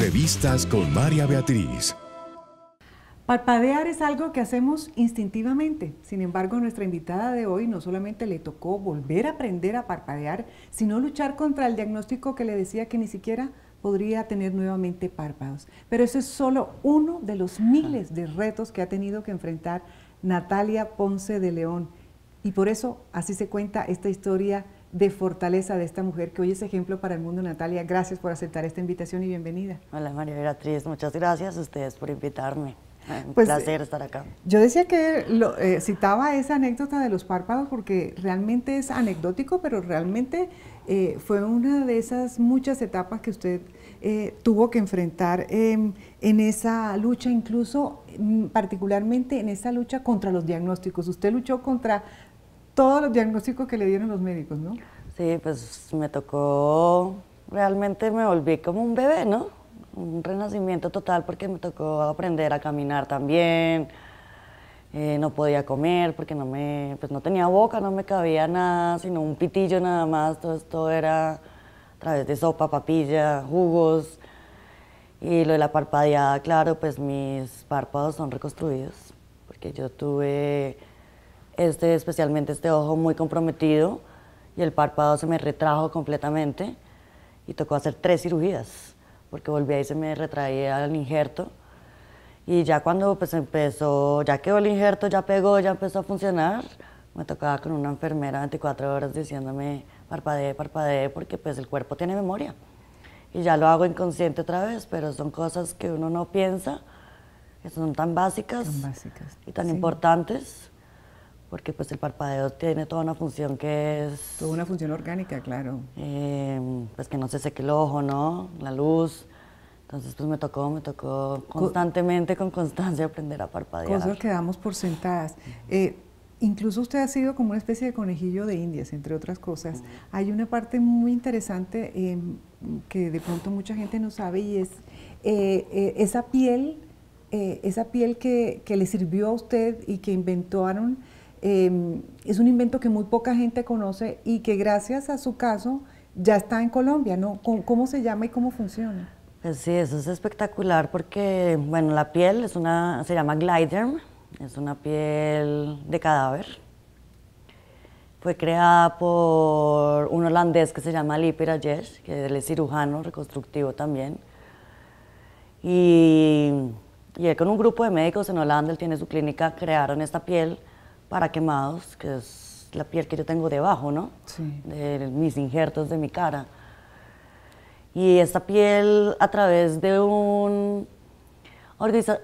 Entrevistas con María Beatriz. Parpadear es algo que hacemos instintivamente. Sin embargo, nuestra invitada de hoy no solamente le tocó volver a aprender a parpadear, sino luchar contra el diagnóstico que le decía que ni siquiera podría tener nuevamente párpados. Pero ese es solo uno de los miles de retos que ha tenido que enfrentar Natalia Ponce de León. Y por eso así se cuenta esta historia de fortaleza de esta mujer que hoy es ejemplo para el mundo. Natalia, gracias por aceptar esta invitación y bienvenida. Hola María Beatriz, muchas gracias a ustedes por invitarme. Un pues, placer eh, estar acá. Yo decía que eh, citaba esa anécdota de los párpados porque realmente es anecdótico, pero realmente eh, fue una de esas muchas etapas que usted tuvo que enfrentar em, en esa lucha, incluso mm, particularmente en esa lucha contra los diagnósticos. Usted luchó contra todos los diagnósticos que le dieron los médicos, ¿no? Sí, pues me tocó, realmente me volví como un bebé, ¿no? Un renacimiento total porque me tocó aprender a caminar también, eh, no podía comer porque no me, pues no tenía boca, no me cabía nada, sino un pitillo nada más, todo esto era a través de sopa, papilla, jugos y lo de la parpadeada, claro, pues mis párpados son reconstruidos porque yo tuve este, especialmente este ojo muy comprometido y el párpado se me retrajo completamente y tocó hacer tres cirugías porque volví y se me retraía el injerto y ya cuando pues empezó, ya quedó el injerto, ya pegó, ya empezó a funcionar, me tocaba con una enfermera 24 horas diciéndome parpadee, parpadee, porque pues el cuerpo tiene memoria y ya lo hago inconsciente otra vez, pero son cosas que uno no piensa, que son tan básicas, y tan importantes porque pues el parpadeo tiene toda una función que es... Toda una función orgánica, claro. Eh, pues que no se seque el ojo, ¿no? La luz. Entonces pues me tocó, me tocó constantemente, con constancia aprender a parpadear. Cosas que damos por sentadas. Eh, incluso usted ha sido como una especie de conejillo de indias, entre otras cosas. Hay una parte muy interesante em, que de pronto mucha gente no sabe y es eh, esa piel... esa piel que, que le sirvió a usted y que inventaron Em, es un invento que muy poca gente conoce y que gracias a su caso ya está en Colombia, ¿no? ¿Cómo, se llama y cómo funciona? Pues sí, eso es espectacular porque, bueno, la piel es una, se llama Gliderm, es una piel de cadáver. Fue creada por un holandés que se llama Lippi Rajesh, que él es cirujano reconstructivo también. Y, con un grupo de médicos en Holanda, él tiene su clínica, crearon esta piel para quemados, que es la piel que yo tengo debajo, ¿no? De mis injertos de mi cara. Y esta piel a través de una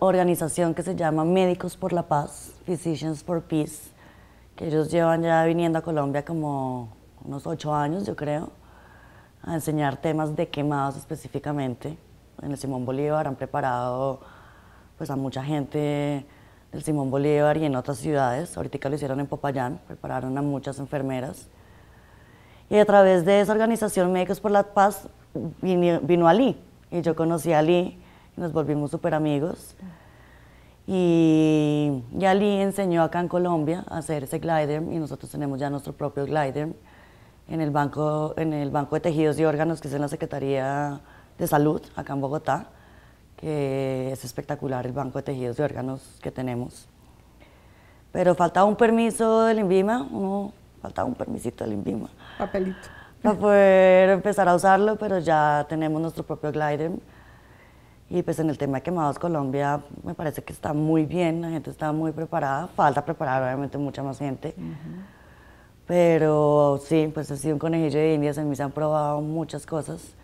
organización que se llama Médicos por la Paz, Physicians for Peace, que ellos llevan ya viniendo a Colombia como unos ocho años, yo creo, a enseñar temas de quemados específicamente. En el Simón Bolívar han preparado pues, a mucha gente el Simón Bolívar y en otras ciudades. Ahorita lo hicieron en Popayán, prepararon a muchas enfermeras. Y a través de esa organización Médicos por la Paz vino, Ali y yo conocí a Ali y nos volvimos súper amigos. Y, ya Ali enseñó acá en Colombia a hacer ese glider y nosotros tenemos ya nuestro propio glider en el Banco, en el banco de Tejidos y Órganos, que es en la Secretaría de Salud, acá en Bogotá que es espectacular el banco de tejidos y órganos que tenemos. Pero faltaba un permiso del INVIMA, uno, faltaba un permisito del INVIMA. Papelito. Para poder empezar a usarlo, pero ya tenemos nuestro propio glider. Y pues en el tema de quemados Colombia me parece que está muy bien, la gente está muy preparada, falta preparar obviamente mucha más gente. Pero sí, pues he sido un conejillo de indias, en mí se han probado muchas cosas.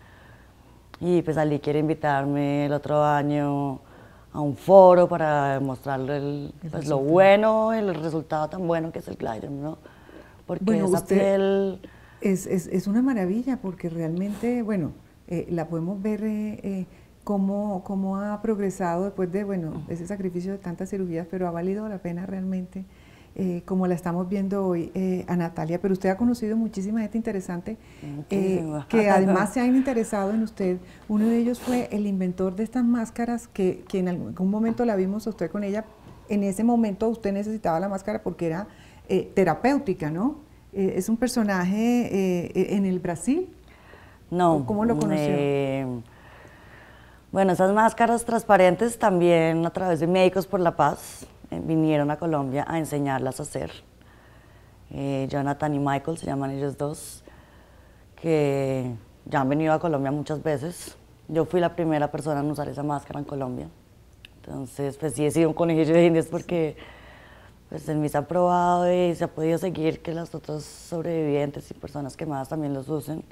Y pues Ali quiere invitarme el otro año a un foro para mostrarle pues, lo bueno, el resultado tan bueno que es el glider, ¿no? Porque usted Es, es, es, una maravilla porque realmente, bueno, eh, la podemos ver... Eh, eh, Cómo, cómo, ha progresado después de, bueno, ese sacrificio de tantas cirugías, pero ha valido la pena realmente eh, como la estamos viendo hoy eh, a Natalia, pero usted ha conocido muchísima gente interesante eh, que además se han interesado en usted. Uno de ellos fue el inventor de estas máscaras que, en algún momento la vimos usted con ella. En ese momento usted necesitaba la máscara porque era terapéutica, ¿no? es un personaje en el Brasil. No. ¿Cómo lo conoció? Bueno, esas máscaras transparentes también a través de Médicos por la Paz, vinieron a Colombia a enseñarlas a hacer. Eh, Jonathan y Michael se llaman ellos dos, que ya han venido a Colombia muchas veces. Yo fui la primera persona en usar esa máscara en Colombia. Entonces, pues sí he sido un conejillo de indias porque pues, en mí se ha probado y se ha podido seguir que las otras sobrevivientes y personas quemadas también los usen.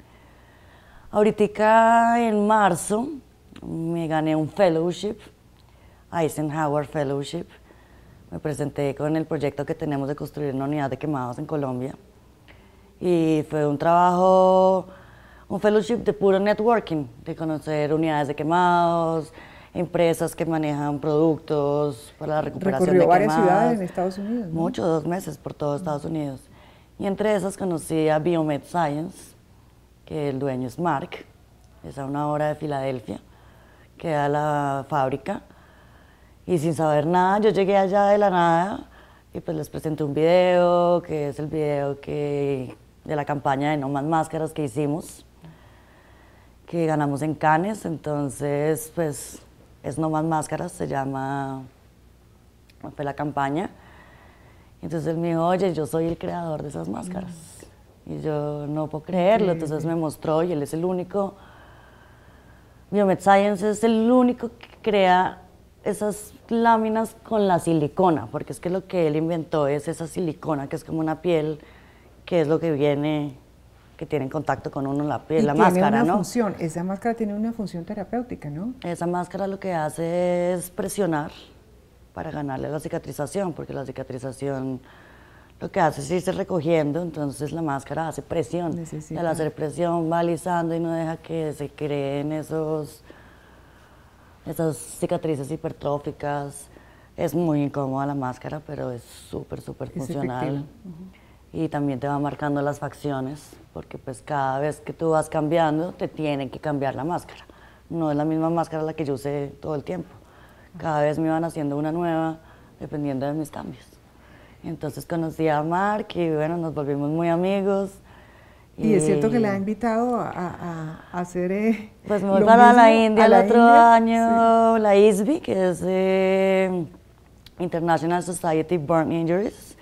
Ahorita en marzo me gané un fellowship, Eisenhower Fellowship, me presenté con el proyecto que tenemos de construir una unidad de quemados en Colombia. Y fue un trabajo, un fellowship de puro networking, de conocer unidades de quemados, empresas que manejan productos para la recuperación Recorrió de varias ciudades en Estados Unidos. Muchos, dos meses por todo Estados Unidos. Y entre esas conocí a Biomed Science, que el dueño es Mark, es a una hora de Filadelfia, que da la fábrica y sin saber nada, yo llegué allá de la nada y pues les presenté un video, que es el video que, de la campaña de No Más Máscaras que hicimos, que ganamos en Cannes, entonces pues es No Más Máscaras, se llama, fue la campaña. Entonces él me dijo, oye, yo soy el creador de esas máscaras. Y yo no puedo creerlo, entonces me mostró y él es el único, Biomed Science es el único que crea esas láminas con la silicona, porque es que lo que él inventó es esa silicona que es como una piel, que es lo que viene, que tiene en contacto con uno la piel, y la tiene máscara, una ¿no? Función, esa máscara tiene una función terapéutica, ¿no? Esa máscara lo que hace es presionar para ganarle la cicatrización, porque la cicatrización lo que hace es irse recogiendo, entonces la máscara hace presión. Al hacer presión va alisando y no deja que se creen esos esas cicatrices hipertróficas. Es muy incómoda la máscara, pero es súper, súper funcional. Y también te va marcando las facciones, porque pues cada vez que tú vas cambiando, te tienen que cambiar la máscara. No es la misma máscara la que yo usé todo el tiempo. Cada vez me van haciendo una nueva, dependiendo de mis cambios. Entonces conocí a Mark y bueno, nos volvimos muy amigos. Y, es cierto que le eh. ha invitado a, a, a hacer... Eh, pues me voy la India el otro año, la ISBI, que es eh, International Society Burn Injuries,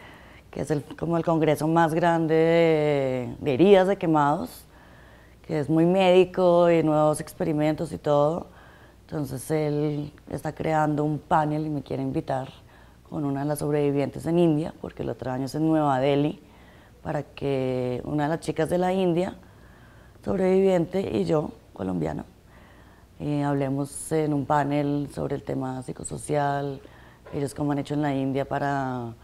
que es el, como el congreso más grande de, heridas de quemados, que es muy médico y nuevos experimentos y todo. Entonces él está creando un panel y me quiere invitar con una de las sobrevivientes en India, porque el otro año es en Nueva Delhi para que una de las chicas de la India, sobreviviente, y yo, colombiano eh, hablemos en un panel sobre el tema psicosocial, ellos cómo han hecho en la India para,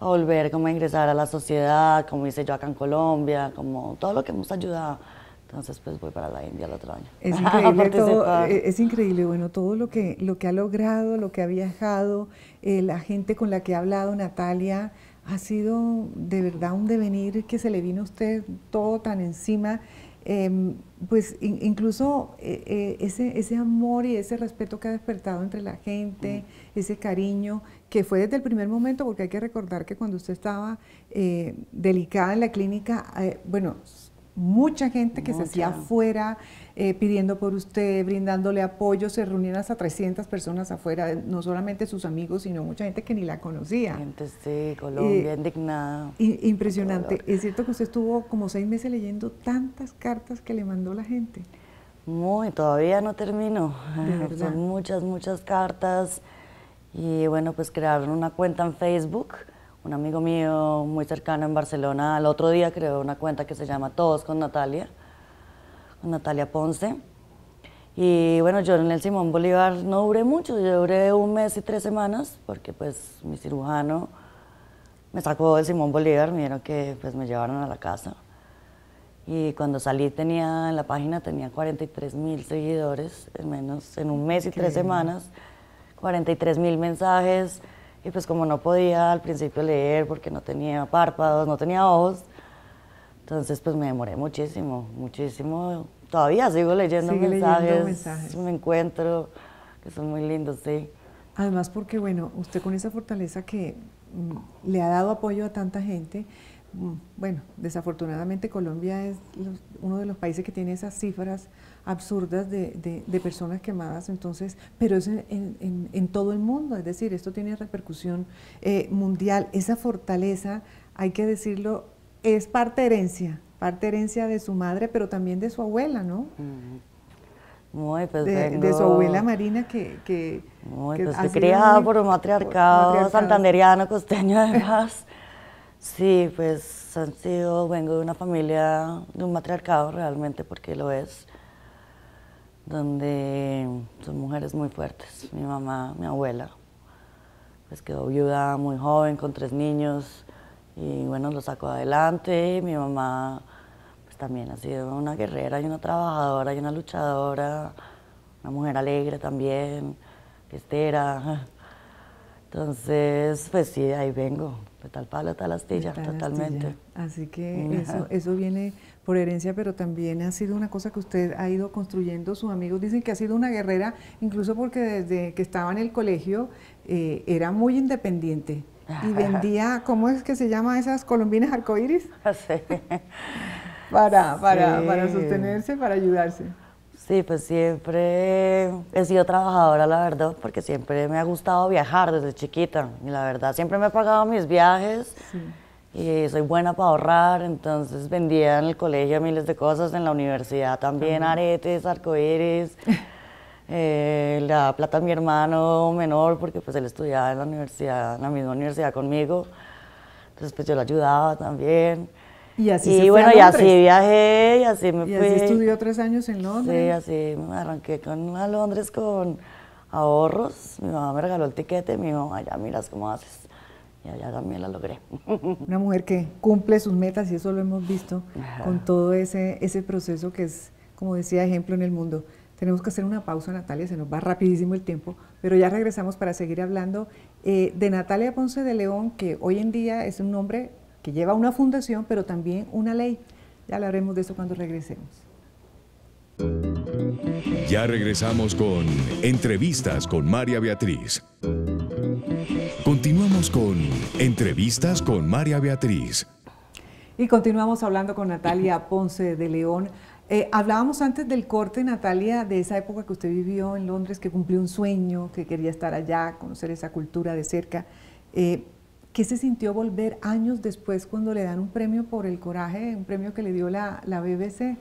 volver cómo ingresar a la sociedad, como hice yo acá en Colombia, como todo lo que hemos ayudado. Entonces, pues voy para la India el otro año. Es increíble, todo, eh, es increíble, bueno, todo lo que, lo que ha logrado, lo que ha viajado, eh, la gente con la que ha hablado Natalia, ha sido de verdad un devenir que se le vino a usted todo tan encima. Em, pues incluso eh, eh, ese, ese, amor y ese respeto que ha despertado entre la gente, mm. ese cariño, que fue desde el primer momento, porque hay que recordar que cuando usted estaba eh, delicada en la clínica, bueno, mucha gente que se hacía afuera eh, pidiendo por usted, brindándole apoyo, se reunían hasta 300 personas afuera, no solamente sus amigos, sino mucha gente que ni la conocía. Gente de Colombia, eh, indignada. Impresionante. Es cierto que usted estuvo como seis meses leyendo tantas cartas que le mandó la gente. Muy, todavía no termino. Son muchas, muchas cartas. Y bueno, pues crearon una cuenta en Facebook un amigo mío muy cercano en Barcelona al otro día creó una cuenta que se llama Todos con Natalia, con Natalia Ponce. Y bueno, yo en el Simón Bolívar no duré mucho, yo duré un mes y tres semanas, porque pues mi cirujano me sacó del Simón Bolívar, me vieron que pues me llevaron a la casa. Y cuando salí tenía, en la página tenía 43 mil seguidores, en menos, en un mes y tres semanas, 43 mil mensajes, y pues como no podía al principio leer porque no tenía párpados, no tenía ojos, entonces pues me demoré muchísimo, muchísimo. Todavía sigo leyendo, mensajes, me encuentro, que son muy lindos, sí. Además porque, bueno, usted con esa fortaleza que mm, le ha dado apoyo a tanta gente, mm, bueno, desafortunadamente Colombia es uno de los países que tiene esas cifras absurdas de, personas quemadas, entonces, pero es en, todo el mundo, es decir, esto tiene repercusión eh, mundial, esa fortaleza, hay que decirlo, es parte herencia, parte herencia de su madre, pero también de su abuela, ¿no? pues de, su abuela Marina que... que, pues, criada por un matriarcado, matriarcado, santanderiano, costeño además. sí, pues han sido, vengo de una familia, de un matriarcado realmente, porque lo es donde son mujeres muy fuertes. Mi mamá, mi abuela, pues quedó viuda muy joven con tres niños y bueno, lo sacó adelante. Mi mamá pues también ha sido una guerrera y una trabajadora y una luchadora, una mujer alegre también, fiestera. Entonces, pues sí, ahí vengo, tal pala, tal astilla, totalmente. Así que eso, eso, viene por herencia, pero también ha sido una cosa que usted ha ido construyendo. Sus amigos dicen que ha sido una guerrera, incluso porque desde que estaba en el colegio eh, era muy independiente y vendía, ¿cómo es que se llama esas colombinas arcoíris? para, para, para sostenerse, para ayudarse. Sí, pues siempre he sido trabajadora, la verdad, porque siempre me ha gustado viajar desde chiquita. Y la verdad, siempre me he pagado mis viajes y soy buena para ahorrar. Entonces vendía en el colegio miles de cosas, en la universidad también, aretes, arcoíris. Eh, la plata a mi hermano menor, porque pues él estudiaba en la universidad, en la misma universidad conmigo. Entonces pues yo le ayudaba también. Y así así viajé, y así me estudió tres años en Londres. Sí, así me arranqué con, a Londres con ahorros. Mi mamá me regaló el tiquete, mi mamá, ya miras cómo haces. Y allá también la logré. Una mujer que cumple sus metas, y eso lo hemos visto con todo ese, ese proceso que es, como decía, ejemplo en el mundo. Tenemos que hacer una pausa, Natalia, se nos va rapidísimo el tiempo, pero ya regresamos para seguir hablando eh, de Natalia Ponce de León, que hoy en día es un nombre lleva una fundación, pero también una ley. Ya hablaremos de eso cuando regresemos. Ya regresamos con Entrevistas con María Beatriz. Continuamos con Entrevistas con María Beatriz. Y continuamos hablando con Natalia Ponce de León. Eh, hablábamos antes del corte, Natalia, de esa época que usted vivió en Londres, que cumplió un sueño, que quería estar allá, conocer esa cultura de cerca. Eh, ¿Qué se sintió volver años después cuando le dan un premio por el coraje, un premio que le dio la, BBC?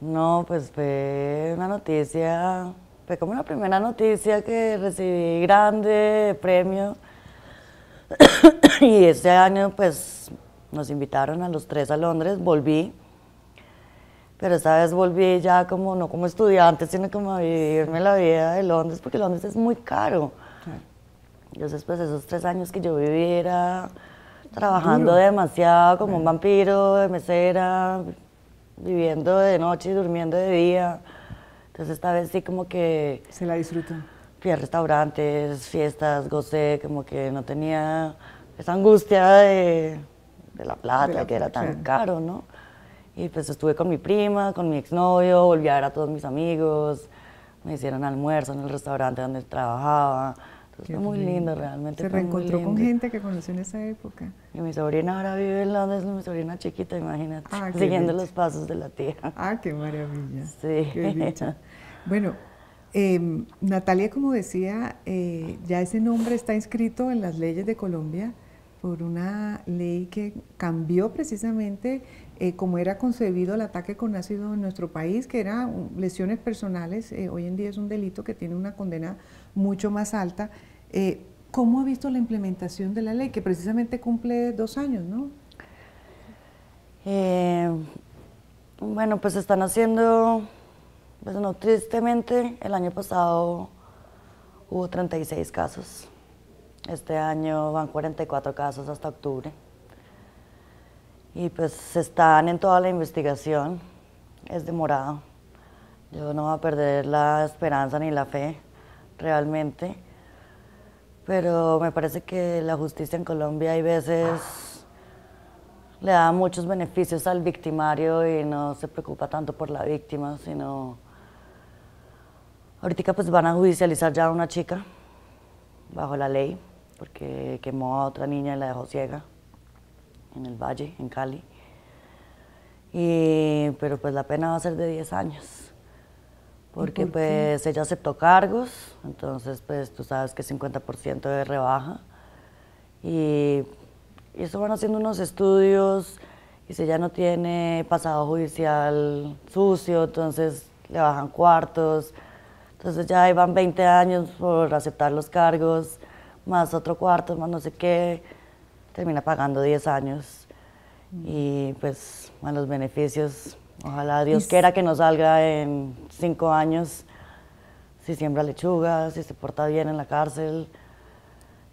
No, pues fue una noticia, fue como una primera noticia que recibí grande premio. y ese año pues nos invitaron a los tres a Londres, volví, pero esta vez volví ya como no como estudiante, sino como vivirme la vida de Londres, porque Londres es muy caro. Entonces, después esos tres años que yo viviera trabajando demasiado como un vampiro de mesera, viviendo de noche y durmiendo de día. Entonces esta vez sí como que... Se la disfrutó. Fui a restaurantes, fiestas, gocé, como que no tenía esa angustia de, la plata, que era tan caro, ¿no? Y pues estuve con mi prima, con mi exnovio, volví a ver a todos mis amigos, me hicieron almuerzo en el restaurante donde trabajaba, fue muy lindo realmente. Se reencontró con gente que conoció en esa época. Y mi sobrina ahora vive en Londres, mi sobrina chiquita, imagínate, ah, siguiendo los pasos de la tía. Ah, qué maravilla. Sí. bueno, em, Natalia, como decía, eh, ya ese nombre está inscrito en las leyes de Colombia por una ley que cambió precisamente eh, como era concebido el ataque con ácido en nuestro país, que era lesiones personales. Eh, hoy en día es un delito que tiene una condena mucho más alta. Eh, ¿Cómo ha visto la implementación de la ley, que precisamente cumple dos años, no? Eh, bueno, pues están haciendo, pues no, tristemente, el año pasado hubo 36 casos. Este año van 44 casos hasta octubre. Y pues están en toda la investigación. Es demorado. Yo no voy a perder la esperanza ni la fe realmente, pero me parece que la justicia en Colombia hay veces le da muchos beneficios al victimario y no se preocupa tanto por la víctima, sino... Ahorita pues van a judicializar ya a una chica bajo la ley porque quemó a otra niña y la dejó ciega en el Valle, en Cali. Y, pero pues la pena va a ser de 10 años. Porque pues ella aceptó cargos, entonces pues tú sabes que 50% de rebaja. Y, eso van haciendo unos estudios y si ella no tiene pasado judicial sucio, entonces le bajan cuartos. Entonces ya iban 20 años por aceptar los cargos, más otro cuarto, más no sé qué, termina pagando 10 años. Mm. Y pues bueno, los beneficios Ojalá Dios quiera que nos salga en cinco años, si siembra lechuga, si se porta bien en la cárcel.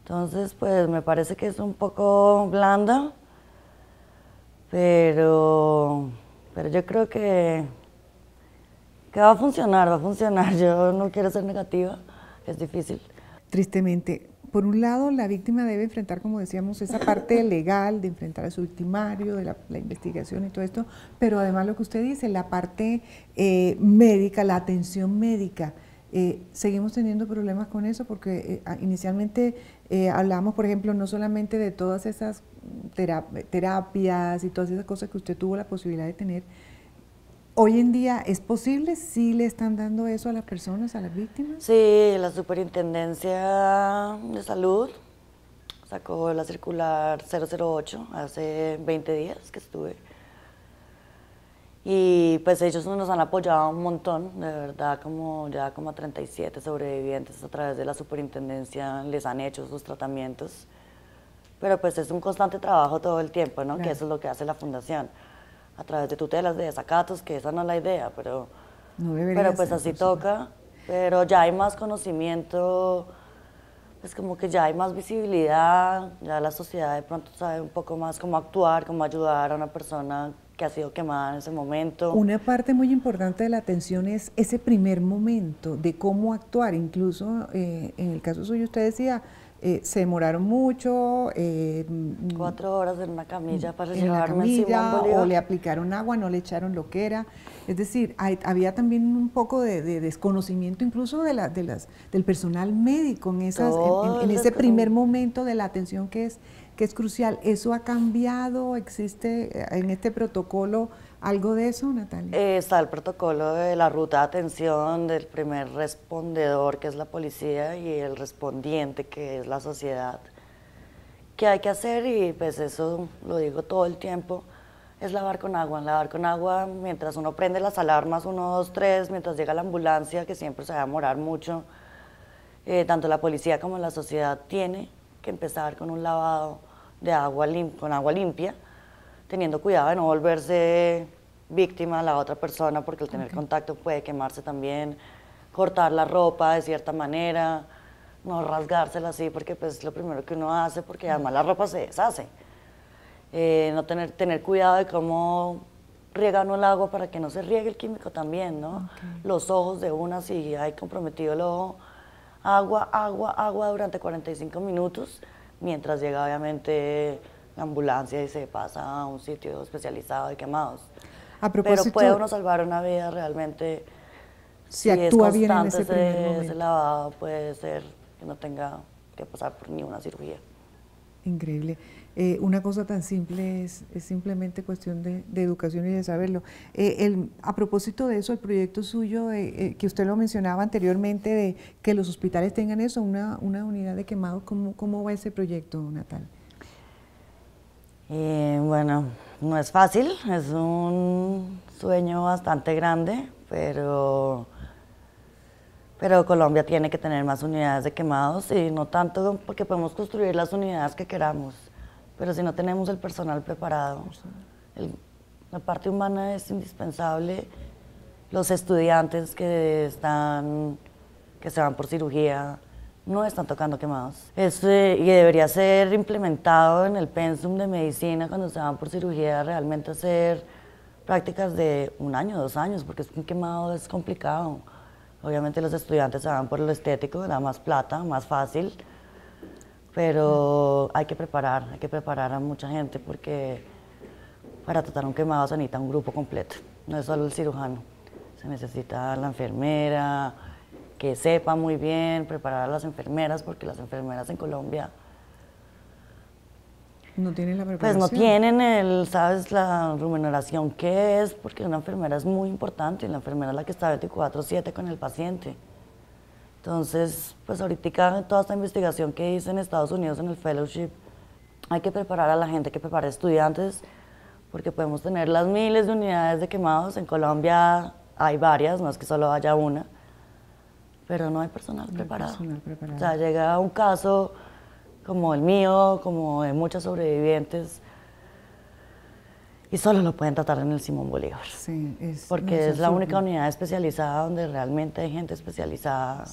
Entonces, pues me parece que es un poco blanda, pero, pero yo creo que, que va a funcionar, va a funcionar. Yo no quiero ser negativa, es difícil. Tristemente, por un lado, la víctima debe enfrentar, como decíamos, esa parte legal de enfrentar a su victimario, de la, investigación y todo esto, pero además lo que usted dice, la parte eh, médica, la atención médica. Eh, seguimos teniendo problemas con eso porque eh, inicialmente hablábamos, por ejemplo, no solamente de todas esas terapias y todas esas cosas que usted tuvo la posibilidad de tener, Hoy en día, ¿es posible? si le están dando eso a las personas, a las víctimas? Sí, la Superintendencia de Salud sacó la circular 008 hace 20 días que estuve. Y pues ellos nos han apoyado un montón, de verdad, como ya como 37 sobrevivientes a través de la superintendencia les han hecho sus tratamientos. Pero pues es un constante trabajo todo el tiempo, ¿no? Que eso es lo que hace la fundación a través de tutelas, de desacatos, que esa no es la idea, pero, pero pues así toca. Pero ya hay más conocimiento, es pues como que ya hay más visibilidad, ya la sociedad de pronto sabe un poco más cómo actuar, cómo ayudar a una persona que ha sido quemada en ese momento. Una parte muy importante de la atención es ese primer momento de cómo actuar, incluso eh, en el caso suyo usted decía, eh, se demoraron mucho. Eh, mm, Cuatro horas en una camilla para en la camilla, O le aplicaron agua, no le echaron lo que era. Es decir, había también un poco de, desconocimiento incluso de, la, de las, del personal médico en, esas, en, ese primer momento de la atención que es, que es crucial. Eso ha cambiado, existe eh, en este protocolo ¿Algo de eso, Natalia? Eh, está el protocolo de la ruta de atención del primer respondedor, que es la policía, y el respondiente, que es la sociedad. ¿Qué hay que hacer? Y pues eso lo digo todo el tiempo, es lavar con agua. Lavar con agua mientras uno prende las alarmas, uno, dos, tres, mientras llega la ambulancia, que siempre se va a demorar mucho. Eh, tanto la policía como la sociedad tiene que empezar con un lavado de agua, con agua limpia, teniendo cuidado de no volverse víctima a la otra persona, porque el tener contacto puede quemarse también, cortar la ropa de cierta manera, no rasgársela así, porque pues, es lo primero que uno hace, porque además la ropa se deshace. Eh, no tener, tener cuidado de cómo riega uno el agua para que no se riegue el químico también, ¿no? Los ojos de una, si hay comprometido el ojo, agua, agua, agua durante 45 minutos, mientras llega obviamente ambulancia y se pasa a un sitio especializado de quemados. Pero puede uno salvar una vida realmente. Si, actúa bien en ese, primer puede ser que no tenga que pasar por ninguna cirugía. Increíble. Eh, una cosa tan simple es, simplemente cuestión de, educación y de saberlo. Eh, a propósito de eso, el proyecto suyo, eh, que usted lo mencionaba anteriormente, de que los hospitales tengan eso, una, una unidad de quemados, ¿cómo, ¿cómo va ese proyecto, Natal? Y eh, bueno, no es fácil, es un sueño bastante grande, pero, pero Colombia tiene que tener más unidades de quemados y no tanto porque podemos construir las unidades que queramos, pero si no tenemos el personal preparado, la parte humana es indispensable, los estudiantes que están, que se van por cirugía, no están tocando quemados. Eh, y debería ser implementado en el pensum de medicina cuando se van por cirugía, realmente hacer prácticas de un año, dos años, porque es un quemado es complicado. Obviamente los estudiantes se van por lo estético, da más plata, más fácil, pero hay que preparar, hay que preparar a mucha gente porque para tratar un quemado se necesita un grupo completo, no es solo el cirujano, se necesita la enfermera, que sepa muy bien preparar a las enfermeras, porque las enfermeras en Colombia... No tienen la preparación. Pues no tienen, el, ¿sabes? La remuneración que es, porque una enfermera es muy importante, y la enfermera es la que está 24-7 con el paciente. Entonces, pues ahorita toda esta investigación que hice en Estados Unidos en el fellowship, hay que preparar a la gente, que prepara estudiantes, porque podemos tener las miles de unidades de quemados. En Colombia hay varias, no es que solo haya una pero no hay personal preparado. O sea, llega un caso como el mío, como de muchos sobrevivientes, y solo lo pueden tratar en el Simón Bolívar. porque es, la única unidad especializada donde realmente hay gente especializada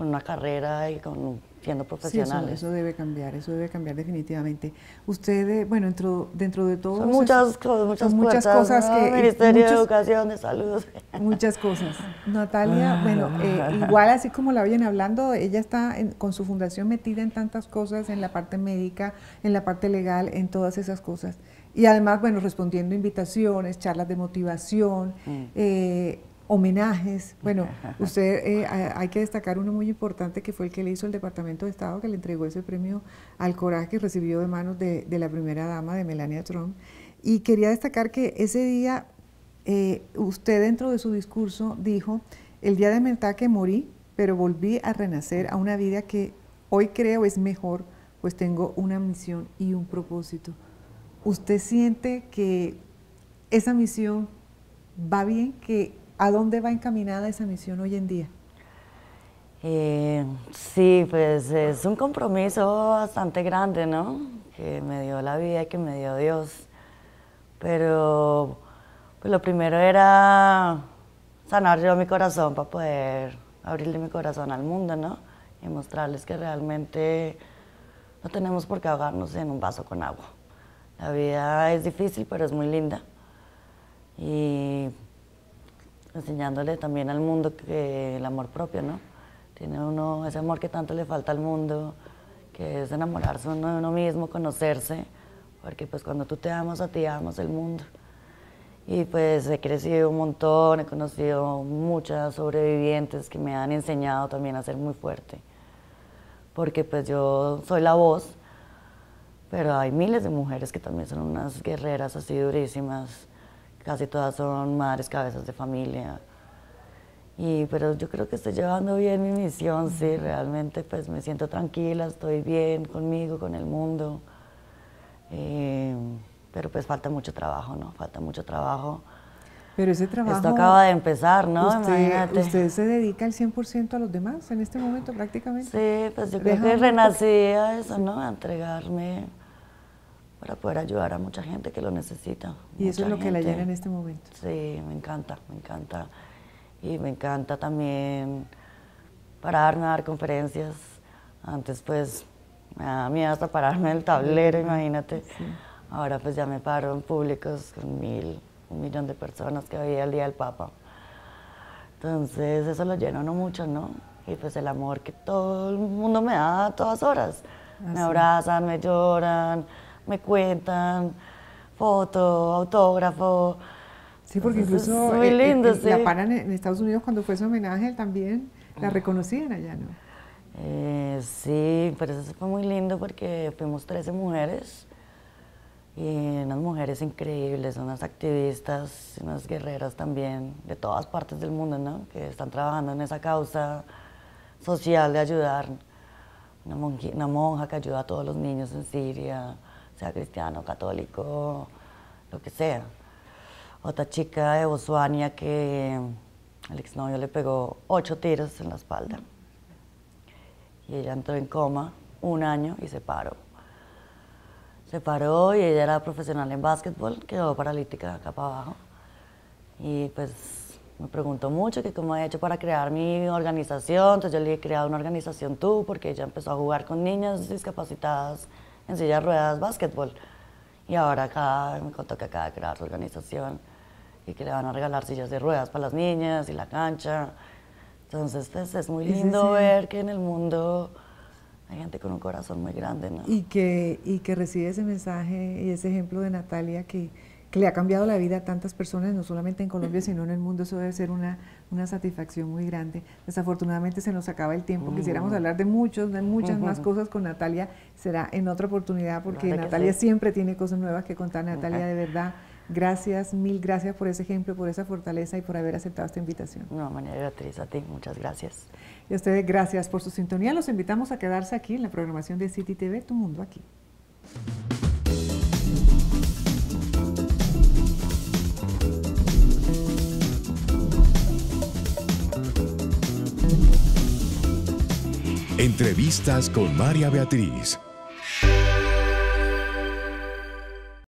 con una carrera y con siendo profesionales. eso, debe cambiar, eso debe cambiar definitivamente. Ustedes, eh, bueno, dentro, dentro de todo... Son muchas cosas, muchas, muchas cosas que... Ministerio de Educación, de Muchas cosas. Natalia, ah. bueno, eh, igual así como la oyen hablando, ella está con su fundación metida en tantas cosas, en la parte médica, en la parte legal, en todas esas cosas. Y además, bueno, respondiendo invitaciones, charlas de motivación, mm. eh, homenajes. Bueno, usted eh, hay que destacar uno muy importante que fue el que le hizo el Departamento de Estado, que le entregó ese premio al coraje que recibió de manos de, la primera dama, de Melania Trump. Y quería destacar que ese día eh, usted dentro de su discurso dijo, el día de que morí, pero volví a renacer a una vida que hoy creo es mejor, pues tengo una misión y un propósito. ¿Usted siente que esa misión va bien, que ¿A dónde va encaminada esa misión hoy en día? Eh, sí, pues es un compromiso bastante grande, ¿no? Que me dio la vida y que me dio Dios. Pero pues lo primero era sanar yo mi corazón para poder abrirle mi corazón al mundo, ¿no? Y mostrarles que realmente no tenemos por qué ahogarnos en un vaso con agua. La vida es difícil, pero es muy linda. Y enseñándole también al mundo que el amor propio, ¿no? Tiene uno ese amor que tanto le falta al mundo, que es enamorarse uno de uno mismo, conocerse, porque pues cuando tú te amas a ti, amas el mundo. Y pues he crecido un montón, he conocido muchas sobrevivientes que me han enseñado también a ser muy fuerte, porque pues yo soy la voz, pero hay miles de mujeres que también son unas guerreras así durísimas, casi todas son madres, cabezas de familia. Y, pero yo creo que estoy llevando bien mi misión, sí, realmente pues me siento tranquila, estoy bien conmigo, con el mundo. Eh, pero pues falta mucho trabajo, ¿no? Falta mucho trabajo. Pero ese trabajo... Esto acaba de empezar, ¿no? Usted, Imagínate. ¿Usted se dedica al 100% a los demás en este momento prácticamente? Sí, pues yo creo que renací a eso, ¿no? A entregarme para poder ayudar a mucha gente que lo necesita. Y eso es lo que le llena en este momento. Sí, me encanta, me encanta. Y me encanta también pararme a dar conferencias. Antes pues me daba miedo hasta pararme el tablero, imagínate. Ahora pues ya me paro en públicos con mil, un millón de personas que había el Día del Papa. Entonces eso lo lleno no mucho, ¿no? Y pues el amor que todo el mundo me da a todas horas. Me ah, abrazan, me lloran, me cuentan, foto, autógrafo. Sí, porque incluso muy eh, eh, lindo, eh, la paran en Estados Unidos cuando fue su homenaje también la reconocían allá, ¿no? sí, pero eso fue muy lindo porque fuimos 13 mujeres y unas mujeres increíbles, unas activistas, unas guerreras también de todas partes del mundo, ¿no? Que están trabajando en esa causa social de ayudar. una monja que ayuda a todos los niños en Siria, sea cristiano, católico, lo que sea. Otra chica de Bosuania que el exnovio le pegó ocho tiros en la espalda. Y ella entró en coma un año y se paró. Se paró y ella era profesional en básquetbol, quedó paralítica acá para abajo. Y pues me preguntó mucho que cómo he hecho para crear mi organización. Entonces yo le he creado una organización tú, porque ella empezó a jugar con niñas discapacitadas en silla de ruedas básquetbol. Y ahora acá me contó que acaba de crear su organización y que le van a regalar sillas de ruedas para las niñas y la cancha. Entonces pues, es muy lindo ver que en el mundo hay gente con un corazón muy grande. ¿no? Y, que, y que recibe ese mensaje y ese ejemplo de Natalia que que le ha cambiado la vida a tantas personas, no solamente en Colombia, sino en el mundo. Eso debe ser una, satisfacción muy grande. Desafortunadamente se nos acaba el tiempo. Quisiéramos hablar de muchos, de muchas más cosas con Natalia. Será en otra oportunidad porque Natalia siempre tiene cosas nuevas que contar. Natalia, de verdad, gracias, mil gracias por ese ejemplo, por esa fortaleza y por haber aceptado esta invitación. No, María Beatriz, a ti muchas gracias. Y a ustedes gracias por su sintonía. Los invitamos a quedarse aquí en la programación de City TV, Tu Mundo Aquí. Entrevistas con María Beatriz.